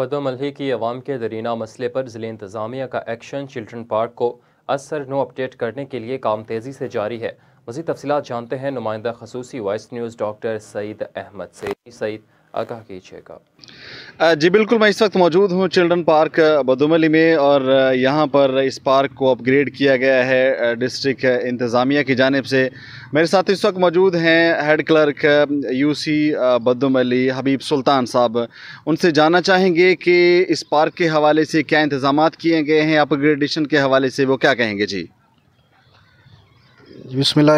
बदो की आवाम के दरीना मसले पर ज़िले इंतज़ामिया का एक्शन चिल्ड्रन पार्क को असर नो अपडेट करने के लिए काम तेज़ी से जारी है मजीद तफसीत जानते हैं नुमाइंदा खसूसी voice news doctor Saeed Ahmed से सईद आगाह कीजिएगा जी बिल्कुल मैं इस वक्त मौजूद हूँ चिल्ड्रन पार्क बदुमली में और यहाँ पर इस पार्क को अपग्रेड किया गया है डिस्ट्रिक्ट इंतज़ामिया की जानब से मेरे साथ इस वक्त मौजूद हैं head clerk UC Badumli Habib Sultan साहब उनसे जानना चाहेंगे कि इस पार्क के हवाले से क्या इंतज़ाम किए गए हैं अपग्रेडेशन के हवाले से वो क्या कहेंगे जी बसमिल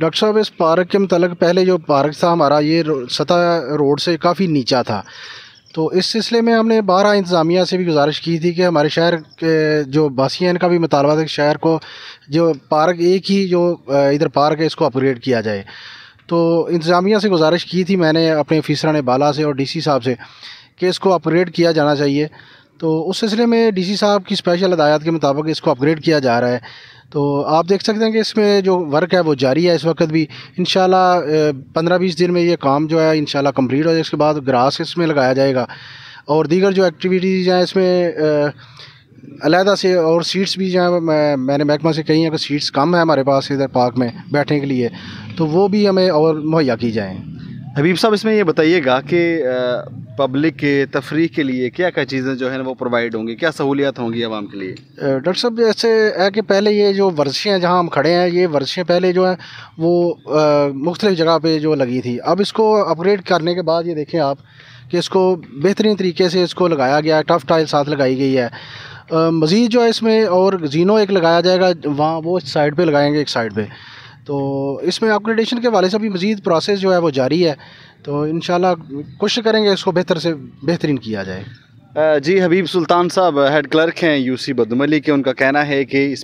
डॉक्टर साहब इस पार्क के मतलब पहले जो पार्क था हमारा ये सतह रोड से काफ़ी नीचा था तो इस सिलसिले में हमने बारह इंतज़ामिया से भी गुजारिश की थी कि हमारे शहर के जो बासी हैं इनका भी मुतालबा था कि शहर को जो पार्क एक ही जो इधर पार्क है इसको अपग्रेड किया जाए तो इंतज़ामिया से गुजारिश की थी मैंने अपने फीसरान बाला से और सी साहब से कि इसको अपग्रेड किया जाना चाहिए तो उस सिलसिले में डीसी साहब की स्पेशल हदायत के मुताबिक इसको अपग्रेड किया जा रहा है तो आप देख सकते हैं कि इसमें जो वर्क है वो जारी है इस वक्त भी इन पंद्रह बीस दिन में ये काम जो है इन कम्प्लीट हो जाए इसके बाद ग्रास इसमें लगाया जाएगा और दीगर जो एक्टिविटीज़ हैं इसमें अलहदा से और सीट्स भी जो है मैं, मैंने महकमा से कही हैं कि सीट्स कम है हमारे पास इधर पार्क में बैठने के लिए तो वो भी हमें और मुहैया की जाएँ हबीब साहब इसमें ये बताइएगा कि पब्लिक के तफरी के लिए क्या क्या चीज़ें जो है वो प्रोवाइड होंगी क्या सहूलियात होंगी आवाम के लिए डॉक्टर साहब जैसे है कि पहले ये जो वर्षियाँ जहाँ हम खड़े हैं ये वर्षियाँ पहले जो हैं वो मुख्तलिफ़ जगह पर जो लगी थी अब इसको अपग्रेड करने के बाद ये देखें आप कि इसको बेहतरीन तरीके से इसको लगाया गया है टफ़ टाइल साथ लगाई गई है मज़ीद जो है इसमें और जीनो एक लगाया जाएगा वहाँ वो साइड पर लगाएंगे एक साइड पर तो इसमें अपग्रेडेशन के वाले से भी मज़ीद प्रोसेस जो है वो जारी है तो इन कोशिश करेंगे इसको बेहतर से बेहतरीन किया जाए जी हबीब सुल्तान साहब हेड क्लर्क हैं यूसी बदमली के उनका कहना है कि इस